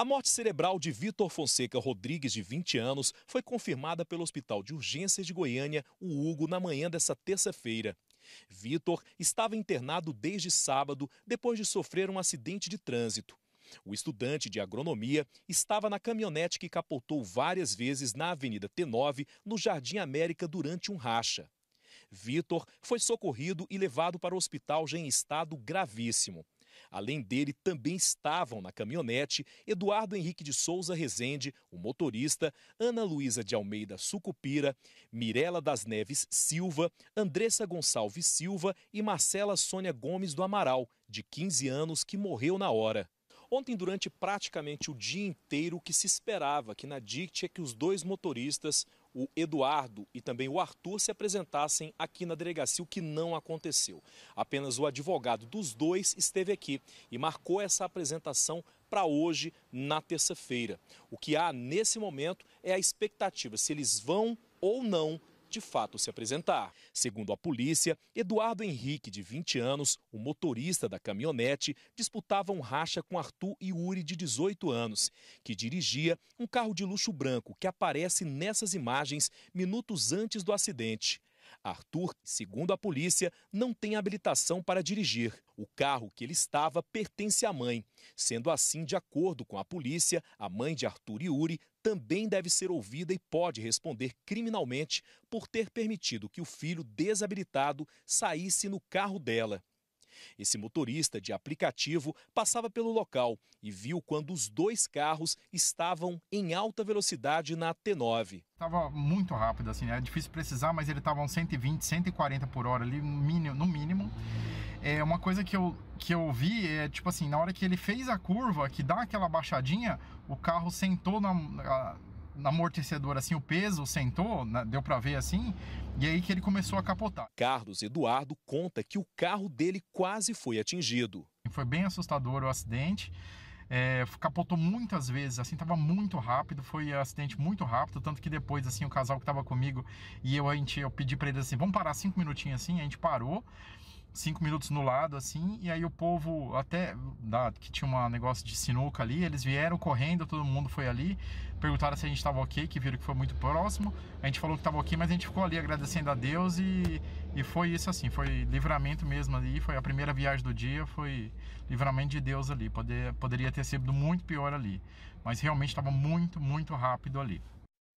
A morte cerebral de Vitor Fonseca Rodrigues, de 20 anos, foi confirmada pelo Hospital de Urgências de Goiânia, o Hugo, na manhã dessa terça-feira. Vitor estava internado desde sábado, depois de sofrer um acidente de trânsito. O estudante de agronomia estava na caminhonete que capotou várias vezes na Avenida T9, no Jardim América, durante um racha. Vitor foi socorrido e levado para o hospital já em estado gravíssimo. Além dele, também estavam na caminhonete Eduardo Henrique de Souza Rezende, o motorista, Ana Luísa de Almeida Sucupira, Mirela das Neves Silva, Andressa Gonçalves Silva e Marcela Sônia Gomes do Amaral, de 15 anos, que morreu na hora. Ontem, durante praticamente o dia inteiro, o que se esperava que na DICT é que os dois motoristas, o Eduardo e também o Arthur se apresentassem aqui na delegacia, o que não aconteceu. Apenas o advogado dos dois esteve aqui e marcou essa apresentação para hoje, na terça-feira. O que há nesse momento é a expectativa se eles vão ou não de fato se apresentar. Segundo a polícia, Eduardo Henrique, de 20 anos, o motorista da caminhonete, disputava um racha com Arthur Uri, de 18 anos, que dirigia um carro de luxo branco que aparece nessas imagens minutos antes do acidente. Arthur, segundo a polícia, não tem habilitação para dirigir. O carro que ele estava pertence à mãe. Sendo assim, de acordo com a polícia, a mãe de Arthur e Uri também deve ser ouvida e pode responder criminalmente por ter permitido que o filho desabilitado saísse no carro dela. Esse motorista de aplicativo passava pelo local e viu quando os dois carros estavam em alta velocidade na T9. Estava muito rápido, assim, né? é difícil precisar, mas ele estava 120, 140 por hora ali, no mínimo. É uma coisa que eu, que eu vi é tipo assim, na hora que ele fez a curva, que dá aquela baixadinha, o carro sentou na amortecedor assim, o peso sentou, né, deu para ver assim, e aí que ele começou a capotar. Carlos Eduardo conta que o carro dele quase foi atingido. Foi bem assustador o acidente. É, capotou muitas vezes, assim, tava muito rápido, foi um acidente muito rápido, tanto que depois, assim, o casal que tava comigo e eu, a gente, eu pedi para eles assim, vamos parar cinco minutinhos assim, a gente parou, cinco minutos no lado, assim, e aí o povo até, da, que tinha um negócio de sinuca ali, eles vieram correndo, todo mundo foi ali, perguntaram se a gente estava ok, que viram que foi muito próximo, a gente falou que estava ok, mas a gente ficou ali agradecendo a Deus e, e foi isso assim, foi livramento mesmo ali, foi a primeira viagem do dia, foi livramento de Deus ali, Poder, poderia ter sido muito pior ali, mas realmente estava muito, muito rápido ali.